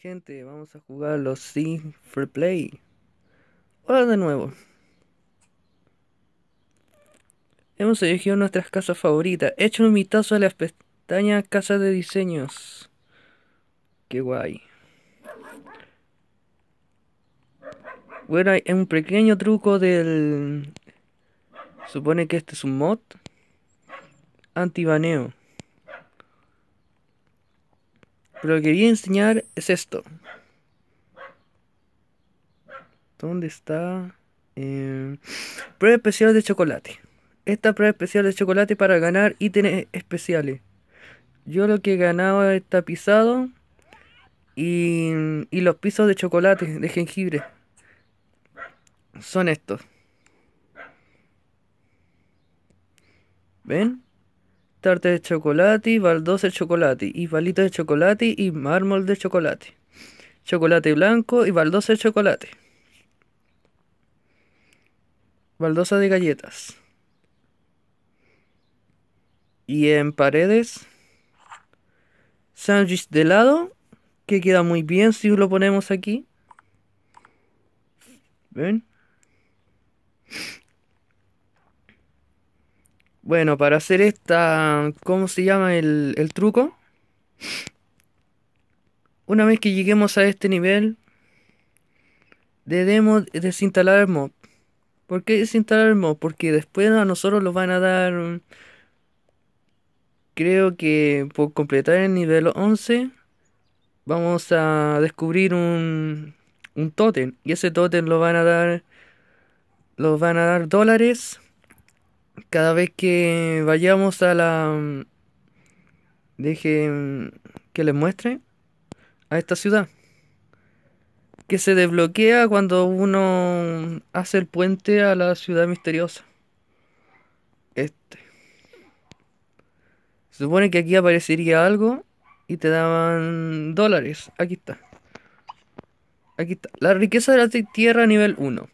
gente, vamos a jugar los Sims Free Play. Hola de nuevo. Hemos elegido nuestras casas favoritas. Echen un vistazo a las pestañas Casa de Diseños. Qué guay. Bueno, hay un pequeño truco del... Supone que este es un mod. Antibaneo. Pero lo que quería enseñar es esto. ¿Dónde está? Em, prueba especial de chocolate. Esta prueba especial de chocolate para ganar ítems especiales. Yo lo que he ganado está pisado y, y los pisos de chocolate, de jengibre. Son estos. ¿Ven? tarta de chocolate, baldosa de chocolate, y palitos de chocolate y mármol de chocolate. Chocolate blanco y baldosa de chocolate. Baldosa de galletas. Y en paredes, sándwich de helado, que queda muy bien si lo ponemos aquí. ¿Ven? Bueno, para hacer esta, ¿cómo se llama el, truco? Una vez que lleguemos a este nivel, debemos desinstalar el mod. ¿Por qué desinstalar el mod? Porque después a nosotros los van a dar, creo que por completar el nivel 11, vamos a descubrir un, un tótem. Y ese tótem lo van a dar, los van a dar dólares cada vez que vayamos a la... Mm, deje mm, que les muestre a esta ciudad. Que se desbloquea cuando uno hace el puente a la ciudad misteriosa. Este. Se supone que aquí aparecería algo y te daban dólares. Aquí está. Aquí está. La riqueza de la tierra nivel 1.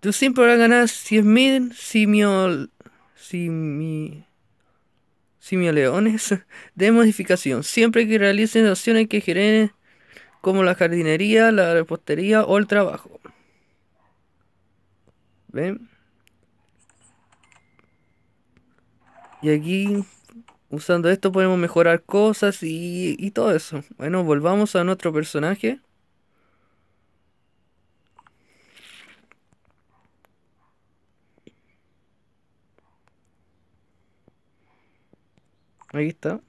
Tú siempre a ganar 100.000 simio, simi, leones de modificación, siempre que realicen acciones que generen como la jardinería, la repostería o el trabajo. ¿Ven? Y aquí, usando esto, podemos mejorar cosas y, y todo eso. Bueno, volvamos a nuestro personaje. Ahí está.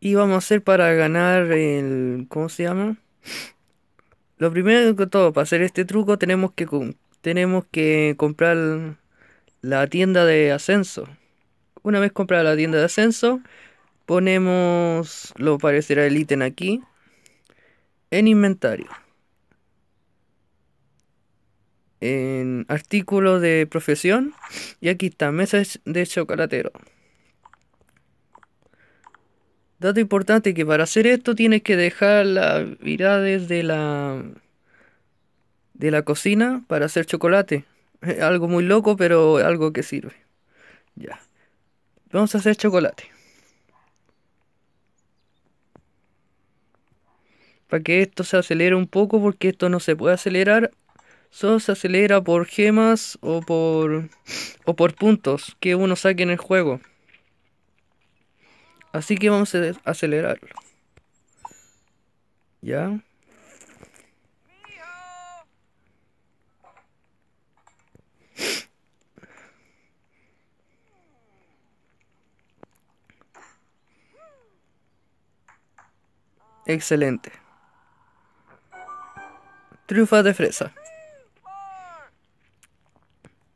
Y vamos a hacer para ganar el... ¿Cómo se llama? Lo primero que todo, para hacer este truco tenemos que, tenemos que comprar la tienda de ascenso. Una vez comprada la tienda de ascenso, ponemos, lo parecerá el ítem aquí, en inventario en artículo de profesión y aquí está, mesa de chocolatero. Dato importante que para hacer esto tienes que dejar las virades de la de la cocina para hacer chocolate. algo muy loco, pero algo que sirve. Ya. Vamos a hacer chocolate. Para que esto se acelere un poco porque esto no se puede acelerar Solo se acelera por gemas o por, o por puntos que uno saque en el juego. Así que vamos a acelerar. ¿Ya? Excelente. Triunfa de fresa.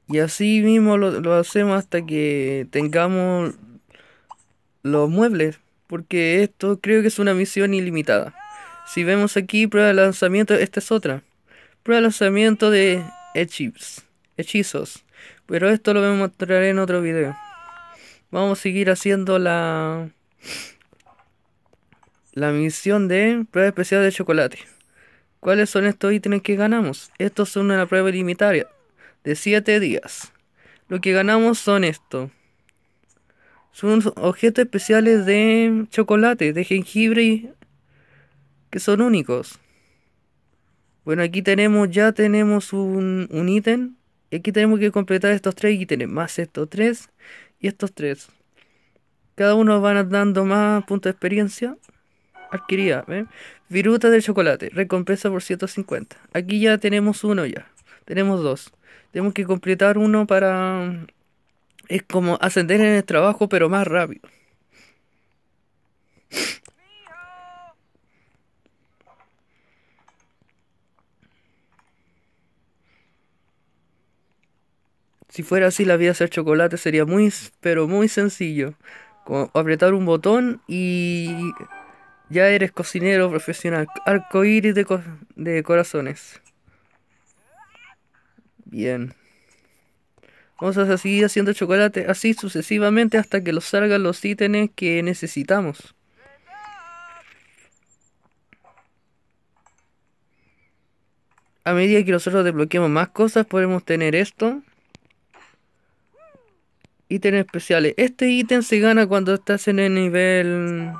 Y así mismo lo, hacemos hasta que tengamos los muebles, porque esto creo que es una misión ilimitada. Si vemos aquí prueba de lanzamiento, esta es otra. Prueba de lanzamiento de hechizos. Pero esto lo voy a mostrar en otro video. Vamos a seguir haciendo la... La misión de prueba especial de chocolate. ¿Cuáles son estos ítems que ganamos? Estos son una prueba limitaria de 7 días. Lo que ganamos son esto. Son objetos especiales de chocolate, de jengibre, que son únicos. Bueno, aquí tenemos, ya tenemos un, ítem. Y aquí tenemos que completar estos tres ítems, más estos tres y estos tres. Cada uno van dando más puntos de experiencia adquirida. ¿ven? ¿eh? Viruta del chocolate, recompensa por 150. Aquí ya tenemos uno ya. Tenemos dos. Tenemos que completar uno para... Es como ascender en el trabajo, pero más rápido. Si fuera así, la vida hacer chocolate sería muy, pero muy sencillo. Como apretar un botón y ya eres cocinero profesional. Arcoíris de, de corazones. Bien. Vamos a seguir haciendo chocolate así sucesivamente hasta que nos salgan los ítems que necesitamos. A medida que nosotros desbloqueemos más cosas, podemos tener esto. Ítems especiales. Este ítem se gana cuando estás en el nivel...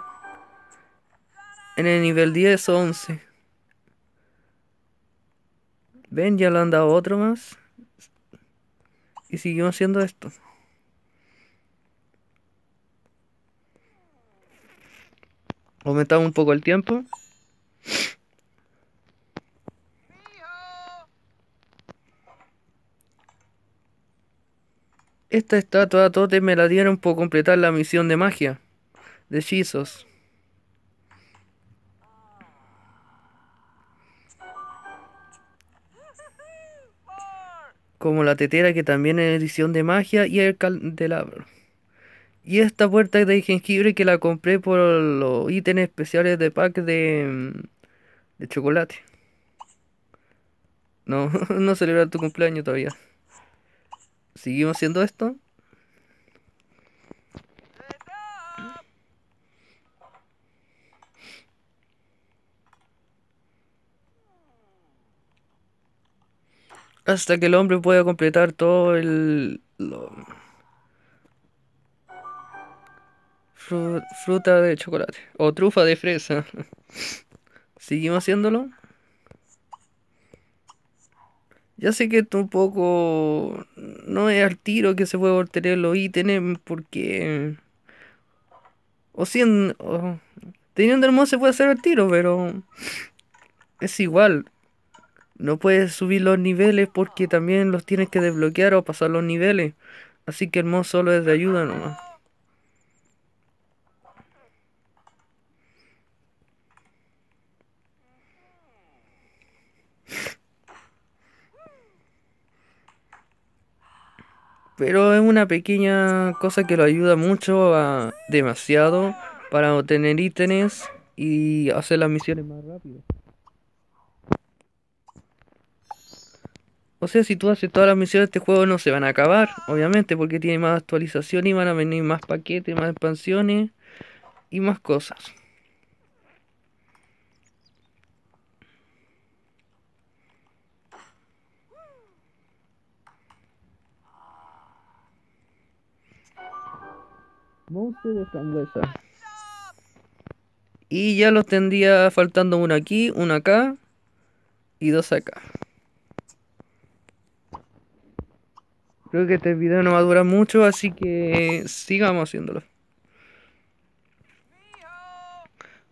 En el nivel 10 o 11. Ven, ya lo han dado otro más y siguió haciendo esto. Aumentamos un poco el tiempo. Esta estatua Totem me la dieron por completar la misión de magia de hechizos. como la tetera que también es edición de magia y el candelabro. Y esta puerta de jengibre que la compré por los ítems especiales de pack de, mm, de chocolate. No, no celebrar tu cumpleaños todavía. ¿Seguimos haciendo esto? hasta que el hombre pueda completar todo el... fruta de chocolate o trufa de fresa. ¿Seguimos haciéndolo? Ya sé que esto un poco no es al tiro que se puede obtener los ítems porque... O, si en... teniendo el mod se puede hacer al tiro, pero... Es igual no puedes subir los niveles porque también los tienes que desbloquear o pasar los niveles. Así que el mod solo es de ayuda nomás. Pero es una pequeña cosa que lo ayuda mucho demasiado para obtener ítems y hacer las misiones más rápido. O sea, si tú haces todas las misiones de este juego no se van a acabar, obviamente, porque tiene más actualización y van a venir más paquetes, más expansiones y más cosas. de Y ya los tendría faltando uno aquí, uno acá y dos acá. Creo que este video no va a durar mucho, así que sigamos haciéndolo.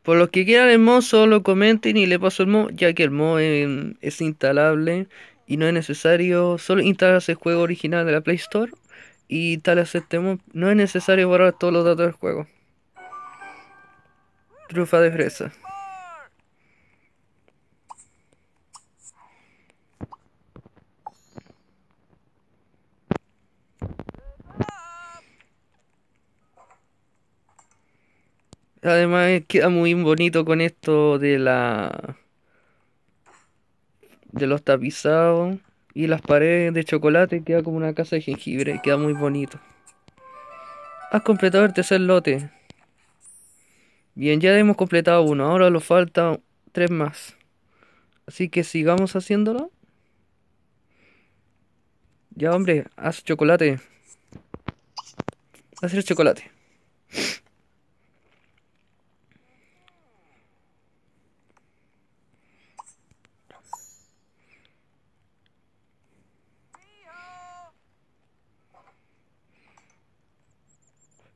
Por los que quieran el mod, solo comenten y le paso el mod, ya que el mod es, instalable y no es necesario. Solo instalas el juego original de la Play Store y tal este mod. No es necesario borrar todos los datos del juego. Trufa de fresa. Además queda muy bonito con esto de la de los tapizados y las paredes de chocolate, queda como una casa de jengibre, queda muy bonito. Has completado el tercer lote. Bien, ya hemos completado uno, ahora nos faltan tres más. Así que sigamos haciéndolo. Ya hombre, haz chocolate. Hacer chocolate.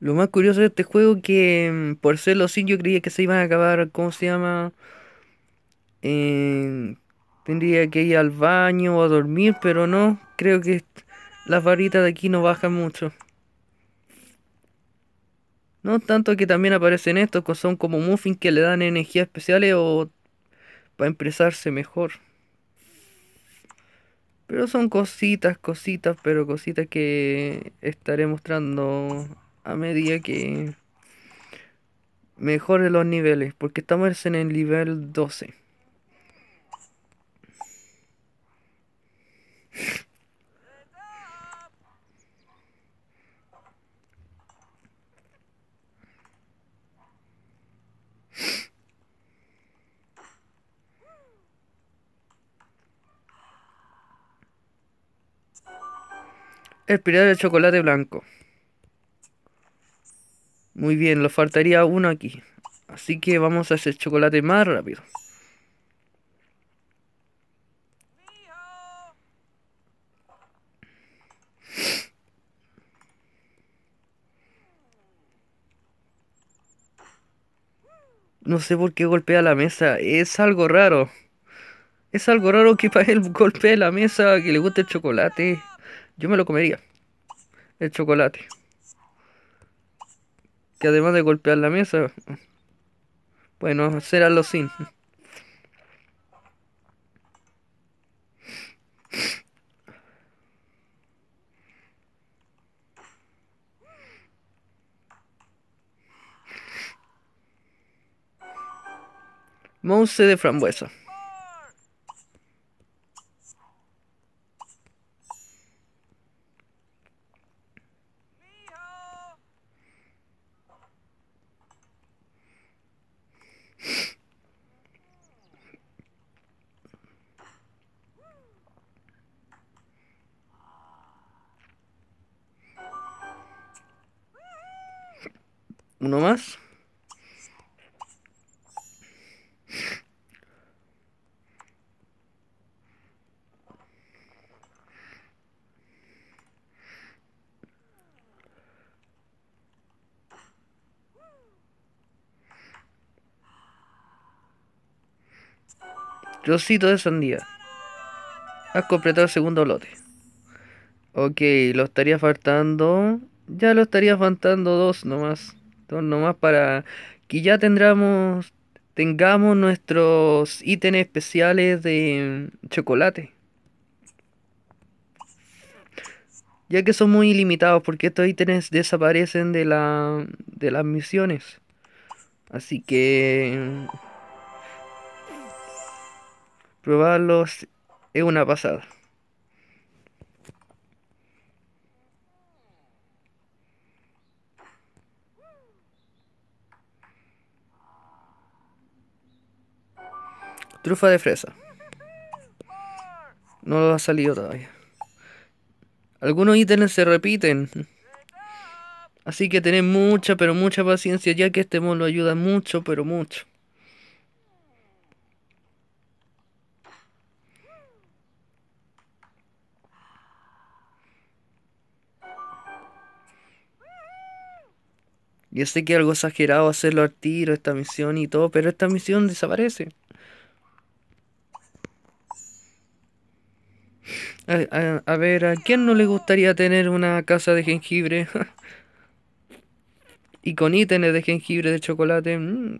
Lo más curioso de este juego que mm, por ser los yo creía que se iban a acabar, ¿cómo se llama? Eh, tendría que ir al baño o a dormir, pero no, creo que las varitas de aquí no bajan mucho. No tanto que también aparecen estos, que son como muffins que le dan energía especiales o para empresarse mejor. Pero son cositas, cositas, pero cositas que estaré mostrando a medida que mejore los niveles, porque estamos en el nivel 12. El de chocolate blanco. Muy bien, nos faltaría uno aquí. Así que vamos a hacer chocolate más rápido. No sé por qué golpea la mesa. Es algo raro. Es algo raro que para él golpee la mesa, que le guste el chocolate. Yo me lo comería. El chocolate que además de golpear la mesa, bueno, hacer lo sin. Mouse de frambuesa. Uno más. Rosito de sandía. Has completado el segundo lote. Ok, lo estaría faltando. Ya lo estaría faltando dos nomás nomás para que ya tendremos, tengamos nuestros ítems especiales de chocolate. Ya que son muy ilimitados porque estos ítems desaparecen de, la, de las misiones. Así que... Probarlos es una pasada. Trufa de fresa. No lo ha salido todavía. Algunos ítems se repiten. Así que tened mucha, pero mucha paciencia, ya que este mod lo ayuda mucho, pero mucho. Yo sé que algo exagerado hacerlo al tiro, esta misión y todo, pero esta misión desaparece. A, ver, ¿a quién no le gustaría tener una casa de jengibre? y con ítems de jengibre de chocolate, mm,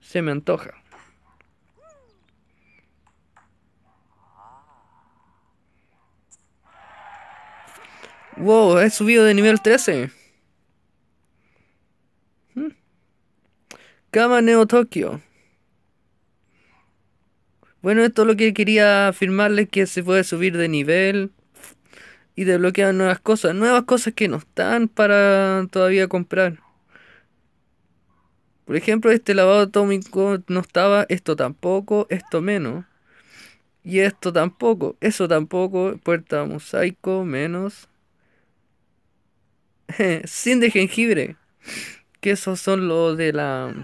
se me antoja. Wow, he subido de nivel 13. Hmm. cama Neo Tokyo bueno, esto es lo que quería afirmarles que se puede subir de nivel y desbloquear nuevas cosas, nuevas cosas que no están para todavía comprar. Por ejemplo, este lavado atómico no estaba, esto tampoco, esto menos. Y esto tampoco, eso tampoco, puerta mosaico, menos. Sin de jengibre. Que esos son los de la.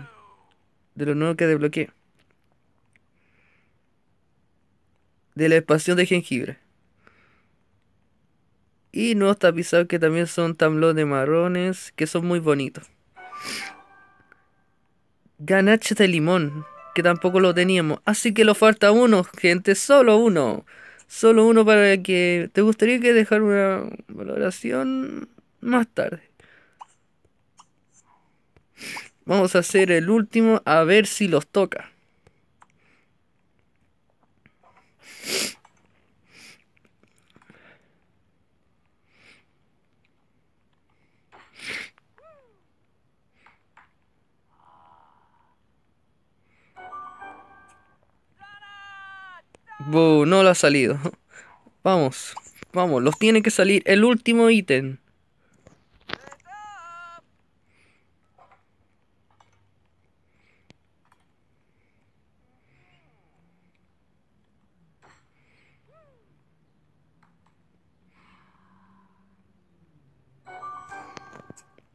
de lo nuevo que desbloqueé. de la expansión de jengibre. Y nuevos tapizados que también son de marrones, que son muy bonitos. Ganache de limón, que tampoco lo teníamos. Así que lo falta uno, gente, solo uno. Solo uno para que te gustaría que dejar una valoración más tarde. Vamos a hacer el último a ver si los toca. no lo ha salido. Vamos, vamos, los tiene que salir el último ítem.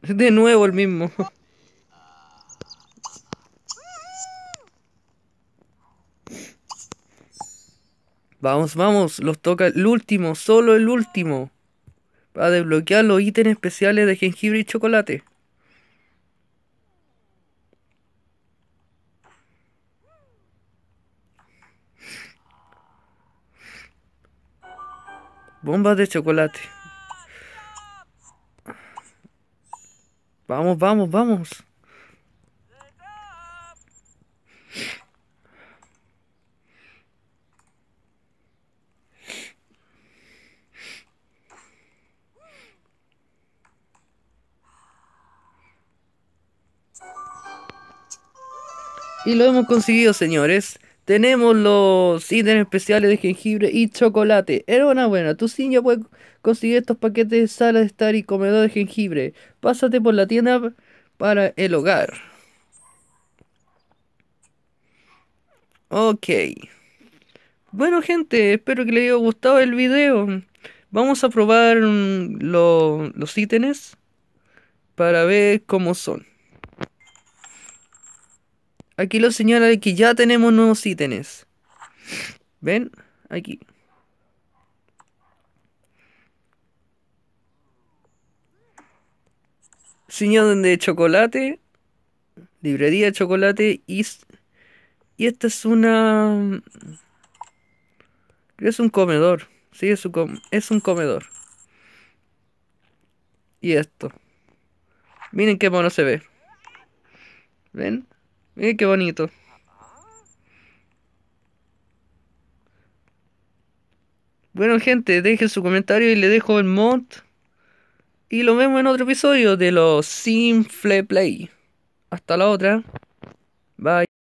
De nuevo el mismo. Vamos, vamos, los toca el último, solo el último. Para desbloquear los ítems especiales de jengibre y chocolate. Bombas de chocolate. Vamos, vamos, vamos. Y lo hemos conseguido, señores. Tenemos los ítems especiales de jengibre y chocolate. Enhorabuena, una buena. Tu ya puedes conseguir estos paquetes de sala de estar y comedor de jengibre. Pásate por la tienda para el hogar. Ok. Bueno, gente, espero que les haya gustado el video. Vamos a probar mm, los ítems para ver cómo son. Aquí lo señala de que ya tenemos nuevos ítems. ¿Ven? Aquí. Señal de chocolate. Librería de chocolate. Y, y esta es una... es un comedor. Sí, es un, es un comedor. Y esto. Miren qué bueno se ve. ¿Ven? Miren qué bonito. Bueno, gente, dejen su comentario y le dejo el mod. Y lo vemos en otro episodio de los Simple Play. Hasta la otra. Bye.